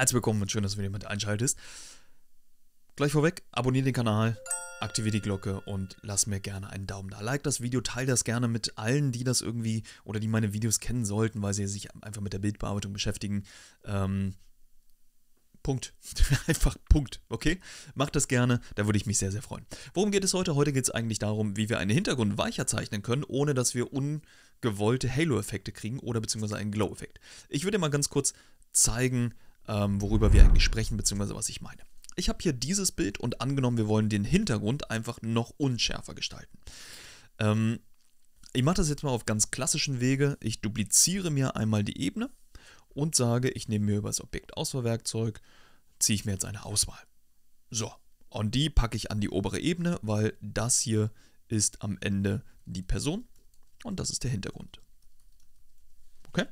Herzlich willkommen und schön, dass du wieder mit einschaltest. Gleich vorweg, abonniere den Kanal, aktiviere die Glocke und lass mir gerne einen Daumen da. Like das Video, teile das gerne mit allen, die das irgendwie oder die meine Videos kennen sollten, weil sie sich einfach mit der Bildbearbeitung beschäftigen. Ähm, Punkt. Einfach Punkt, okay? Macht das gerne, da würde ich mich sehr, sehr freuen. Worum geht es heute? Heute geht es eigentlich darum, wie wir einen Hintergrund weicher zeichnen können, ohne dass wir ungewollte Halo-Effekte kriegen oder beziehungsweise einen Glow-Effekt. Ich würde mal ganz kurz zeigen, ähm, worüber wir eigentlich sprechen, beziehungsweise was ich meine. Ich habe hier dieses Bild und angenommen, wir wollen den Hintergrund einfach noch unschärfer gestalten. Ähm, ich mache das jetzt mal auf ganz klassischen Wege. Ich dupliziere mir einmal die Ebene und sage, ich nehme mir über das Objektauswahlwerkzeug, ziehe ich mir jetzt eine Auswahl. So, und die packe ich an die obere Ebene, weil das hier ist am Ende die Person und das ist der Hintergrund. Okay?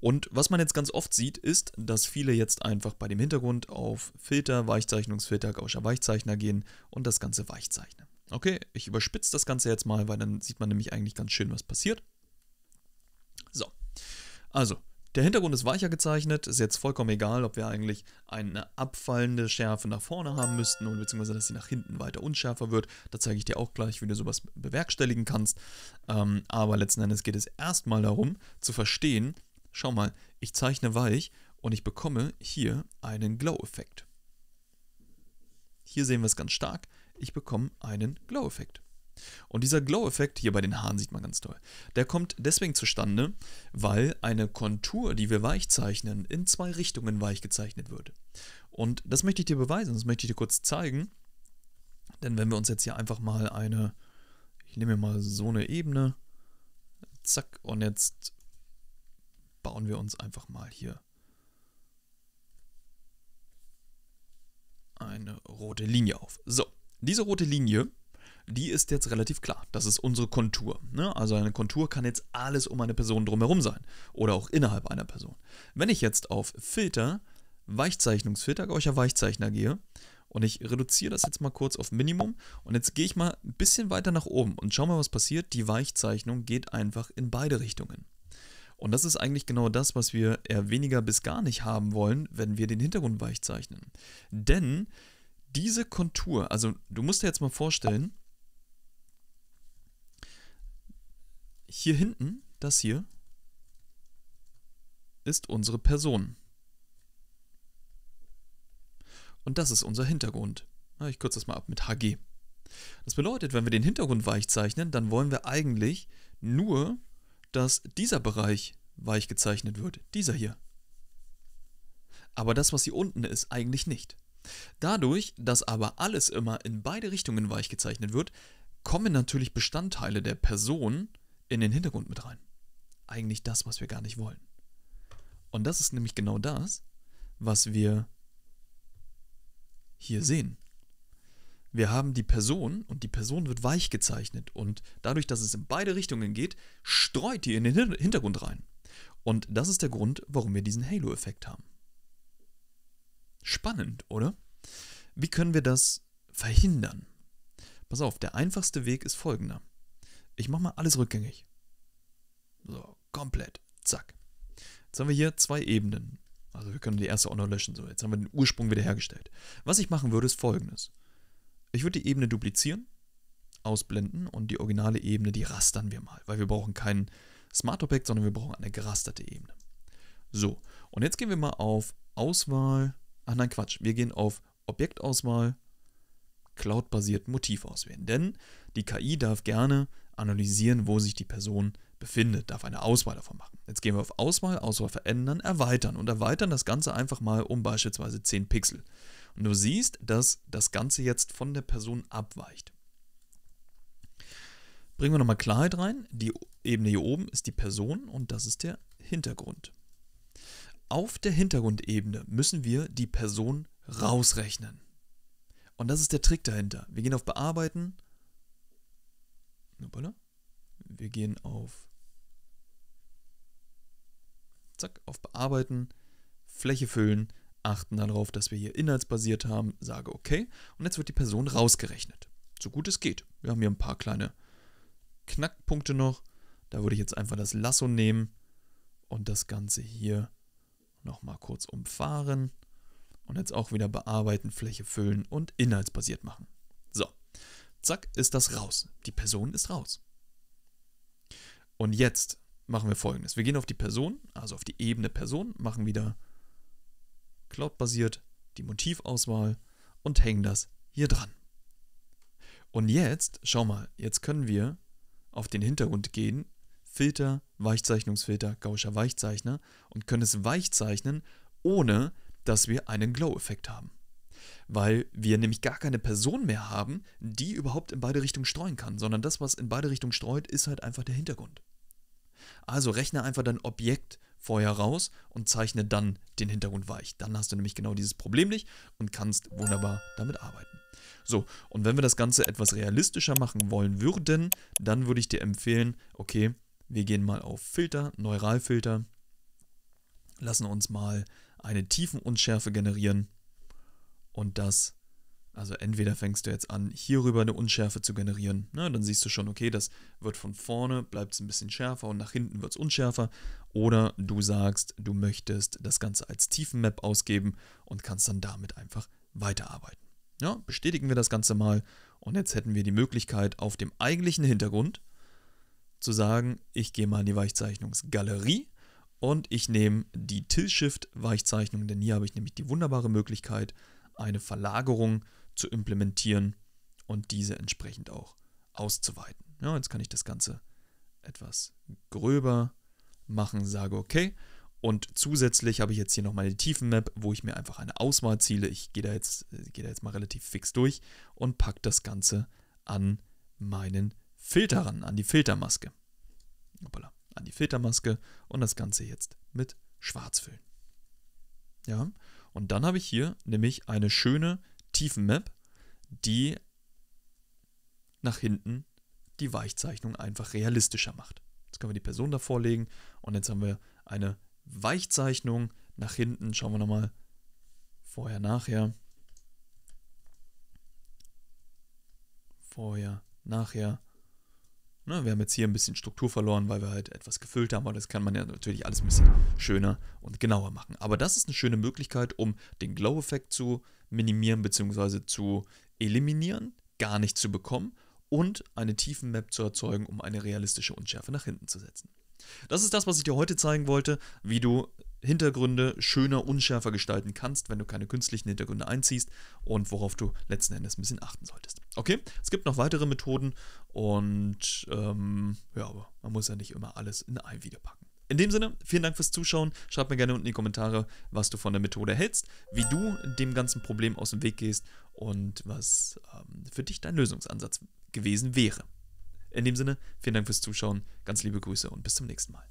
Und was man jetzt ganz oft sieht, ist, dass viele jetzt einfach bei dem Hintergrund auf Filter, Weichzeichnungsfilter, Gauscher Weichzeichner gehen und das Ganze weichzeichnen. Okay, ich überspitze das Ganze jetzt mal, weil dann sieht man nämlich eigentlich ganz schön, was passiert. So, also der Hintergrund ist weicher gezeichnet, ist jetzt vollkommen egal, ob wir eigentlich eine abfallende Schärfe nach vorne haben müssten und beziehungsweise, dass sie nach hinten weiter unschärfer wird. Da zeige ich dir auch gleich, wie du sowas bewerkstelligen kannst. Ähm, aber letzten Endes geht es erstmal darum, zu verstehen, schau mal, ich zeichne weich und ich bekomme hier einen Glow-Effekt. Hier sehen wir es ganz stark, ich bekomme einen Glow-Effekt. Und dieser Glow-Effekt, hier bei den Haaren sieht man ganz toll, der kommt deswegen zustande, weil eine Kontur, die wir weich zeichnen, in zwei Richtungen weich gezeichnet wird. Und das möchte ich dir beweisen, das möchte ich dir kurz zeigen. Denn wenn wir uns jetzt hier einfach mal eine, ich nehme mir mal so eine Ebene, zack, und jetzt bauen wir uns einfach mal hier eine rote Linie auf. So, diese rote Linie, die ist jetzt relativ klar. Das ist unsere Kontur. Ne? Also eine Kontur kann jetzt alles um eine Person drumherum sein oder auch innerhalb einer Person. Wenn ich jetzt auf Filter, Weichzeichnungsfilter, Gaucher Weichzeichner gehe und ich reduziere das jetzt mal kurz auf Minimum und jetzt gehe ich mal ein bisschen weiter nach oben und schau mal, was passiert. Die Weichzeichnung geht einfach in beide Richtungen. Und das ist eigentlich genau das, was wir eher weniger bis gar nicht haben wollen, wenn wir den Hintergrund weich zeichnen. Denn diese Kontur, also du musst dir jetzt mal vorstellen, hier hinten, das hier, ist unsere Person. Und das ist unser Hintergrund. Ich kürze das mal ab mit HG. Das bedeutet, wenn wir den Hintergrund weich zeichnen, dann wollen wir eigentlich nur dass dieser Bereich weich gezeichnet wird, dieser hier. Aber das, was hier unten ist, eigentlich nicht. Dadurch, dass aber alles immer in beide Richtungen weich gezeichnet wird, kommen natürlich Bestandteile der Person in den Hintergrund mit rein. Eigentlich das, was wir gar nicht wollen. Und das ist nämlich genau das, was wir hier sehen wir haben die Person und die Person wird weich gezeichnet und dadurch, dass es in beide Richtungen geht, streut die in den Hintergrund rein. Und das ist der Grund, warum wir diesen Halo-Effekt haben. Spannend, oder? Wie können wir das verhindern? Pass auf, der einfachste Weg ist folgender. Ich mache mal alles rückgängig. So, komplett. Zack. Jetzt haben wir hier zwei Ebenen. Also wir können die erste auch noch löschen. So, jetzt haben wir den Ursprung wiederhergestellt. Was ich machen würde, ist folgendes. Ich würde die Ebene duplizieren, ausblenden und die originale Ebene, die rastern wir mal, weil wir brauchen kein Smart Object, sondern wir brauchen eine gerasterte Ebene. So, und jetzt gehen wir mal auf Auswahl, ach nein Quatsch, wir gehen auf Objektauswahl, Cloud-basiert Motiv auswählen, denn die KI darf gerne analysieren, wo sich die Person befindet, darf eine Auswahl davon machen. Jetzt gehen wir auf Auswahl, Auswahl verändern, erweitern und erweitern das Ganze einfach mal um beispielsweise 10 Pixel. Und du siehst, dass das Ganze jetzt von der Person abweicht. Bringen wir nochmal Klarheit rein. Die Ebene hier oben ist die Person und das ist der Hintergrund. Auf der Hintergrundebene müssen wir die Person rausrechnen. Und das ist der Trick dahinter. Wir gehen auf Bearbeiten. Wir gehen auf Zack, auf Bearbeiten, Fläche füllen, achten darauf, dass wir hier inhaltsbasiert haben, sage okay und jetzt wird die Person rausgerechnet. So gut es geht. Wir haben hier ein paar kleine Knackpunkte noch. Da würde ich jetzt einfach das Lasso nehmen und das Ganze hier nochmal kurz umfahren und jetzt auch wieder bearbeiten, Fläche füllen und inhaltsbasiert machen. So, zack, ist das raus. Die Person ist raus. Und jetzt machen wir folgendes. Wir gehen auf die Person, also auf die Ebene Person, machen wieder Cloud-basiert die Motivauswahl und hängen das hier dran. Und jetzt, schau mal, jetzt können wir auf den Hintergrund gehen, Filter, Weichzeichnungsfilter, Gausscher Weichzeichner und können es weichzeichnen, ohne dass wir einen Glow-Effekt haben. Weil wir nämlich gar keine Person mehr haben, die überhaupt in beide Richtungen streuen kann, sondern das, was in beide Richtungen streut, ist halt einfach der Hintergrund. Also rechne einfach dein Objekt vorher raus und zeichne dann den Hintergrund weich. Dann hast du nämlich genau dieses Problem nicht und kannst wunderbar damit arbeiten. So, und wenn wir das Ganze etwas realistischer machen wollen würden, dann würde ich dir empfehlen, okay, wir gehen mal auf Filter, Neuralfilter, lassen uns mal eine Tiefenunschärfe generieren und das also entweder fängst du jetzt an, hierüber eine Unschärfe zu generieren, na, ne, dann siehst du schon, okay, das wird von vorne, bleibt es ein bisschen schärfer und nach hinten wird es unschärfer. Oder du sagst, du möchtest das Ganze als Tiefenmap ausgeben und kannst dann damit einfach weiterarbeiten. Ja, bestätigen wir das Ganze mal und jetzt hätten wir die Möglichkeit, auf dem eigentlichen Hintergrund zu sagen, ich gehe mal in die Weichzeichnungsgalerie und ich nehme die Tilt-Shift-Weichzeichnung, denn hier habe ich nämlich die wunderbare Möglichkeit, eine Verlagerung zu implementieren und diese entsprechend auch auszuweiten. Ja, jetzt kann ich das Ganze etwas gröber machen, sage okay. Und zusätzlich habe ich jetzt hier noch meine Tiefenmap, wo ich mir einfach eine Auswahl ziele. Ich gehe da jetzt, äh, gehe da jetzt mal relativ fix durch und packe das Ganze an meinen Filter ran, an die Filtermaske. Hoppala, an die Filtermaske und das Ganze jetzt mit Schwarz füllen. Ja, und dann habe ich hier nämlich eine schöne tiefen Map, die nach hinten die Weichzeichnung einfach realistischer macht. Jetzt können wir die Person davor legen und jetzt haben wir eine Weichzeichnung nach hinten. Schauen wir nochmal vorher, nachher. Vorher, nachher. Ne, wir haben jetzt hier ein bisschen Struktur verloren, weil wir halt etwas gefüllt haben, aber das kann man ja natürlich alles ein bisschen schöner und genauer machen. Aber das ist eine schöne Möglichkeit, um den Glow-Effekt zu minimieren bzw. zu eliminieren, gar nicht zu bekommen und eine Tiefenmap zu erzeugen, um eine realistische Unschärfe nach hinten zu setzen. Das ist das, was ich dir heute zeigen wollte, wie du Hintergründe schöner, unschärfer gestalten kannst, wenn du keine künstlichen Hintergründe einziehst und worauf du letzten Endes ein bisschen achten solltest. Okay, es gibt noch weitere Methoden und ähm, ja, aber man muss ja nicht immer alles in ein Video packen. In dem Sinne, vielen Dank fürs Zuschauen. Schreib mir gerne unten in die Kommentare, was du von der Methode hältst, wie du dem ganzen Problem aus dem Weg gehst und was ähm, für dich dein Lösungsansatz gewesen wäre. In dem Sinne, vielen Dank fürs Zuschauen, ganz liebe Grüße und bis zum nächsten Mal.